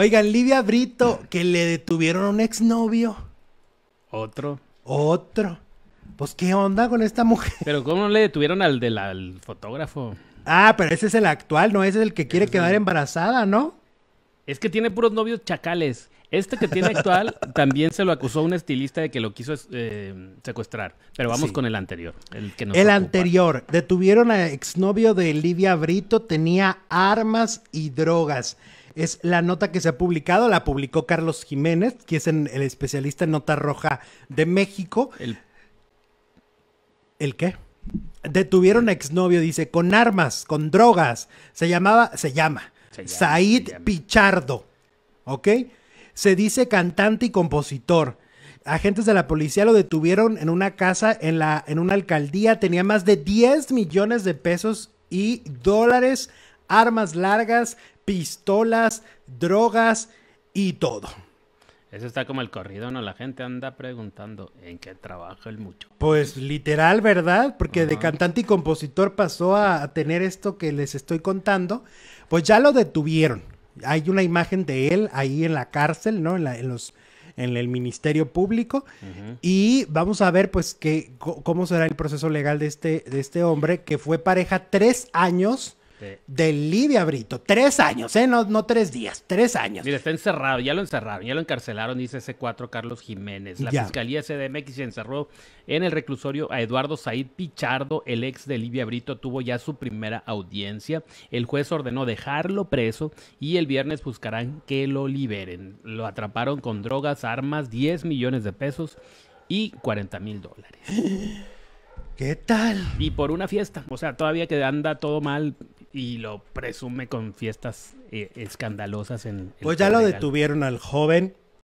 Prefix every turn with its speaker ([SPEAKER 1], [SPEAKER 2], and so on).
[SPEAKER 1] Oigan, Livia Brito, que le detuvieron a un exnovio. Otro. Otro. Pues qué onda con esta mujer.
[SPEAKER 2] Pero ¿cómo no le detuvieron al del fotógrafo?
[SPEAKER 1] Ah, pero ese es el actual, ¿no? Ese es el que quiere quedar embarazada, ¿no?
[SPEAKER 2] Es que tiene puros novios chacales. Este que tiene actual también se lo acusó un estilista de que lo quiso eh, secuestrar. Pero vamos con el anterior. El, que el anterior.
[SPEAKER 1] Detuvieron al exnovio de Livia Brito. Tenía armas y drogas es la nota que se ha publicado, la publicó Carlos Jiménez, que es el especialista en nota roja de México. ¿El, qué? Detuvieron a exnovio, dice, con armas, con drogas. Se llamaba, se llama, Said Pichardo. ¿Ok? Se dice cantante y compositor. Agentes de la policía lo detuvieron en una casa en, la, en una alcaldía. Tenía más de 10 millones de pesos y dólares, armas largas, pistolas, drogas y todo.
[SPEAKER 2] Eso está como el corrido, ¿no? La gente anda preguntando en qué trabaja el mucho.
[SPEAKER 1] Pues literal, ¿verdad? Porque de cantante y compositor pasó a, tener esto que les estoy contando. Pues ya lo detuvieron. Hay una imagen de él ahí en la cárcel, ¿no? En, los en el Ministerio Público y vamos a ver pues que, cómo será el proceso legal de este, de este hombre que fue pareja tres años de Livia Brito. Tres años, ¿eh? No, tres días, tres años.
[SPEAKER 2] Mira, está encerrado, ya lo encerraron, ya lo encarcelaron, dice ese 4 Carlos Jiménez. La Fiscalía CDMX encerró en el reclusorio a Eduardo Said Pichardo, el ex de Libia Brito, tuvo ya su primera audiencia. El juez ordenó dejarlo preso y el viernes buscarán que lo liberen. Lo atraparon con drogas, armas, 10 millones de pesos y 40 mil dólares. ¿Qué tal? Y por una fiesta. O sea, todavía que anda todo mal, y lo presume con fiestas eh, escandalosas en... Pues ya lo
[SPEAKER 1] detuvieron al joven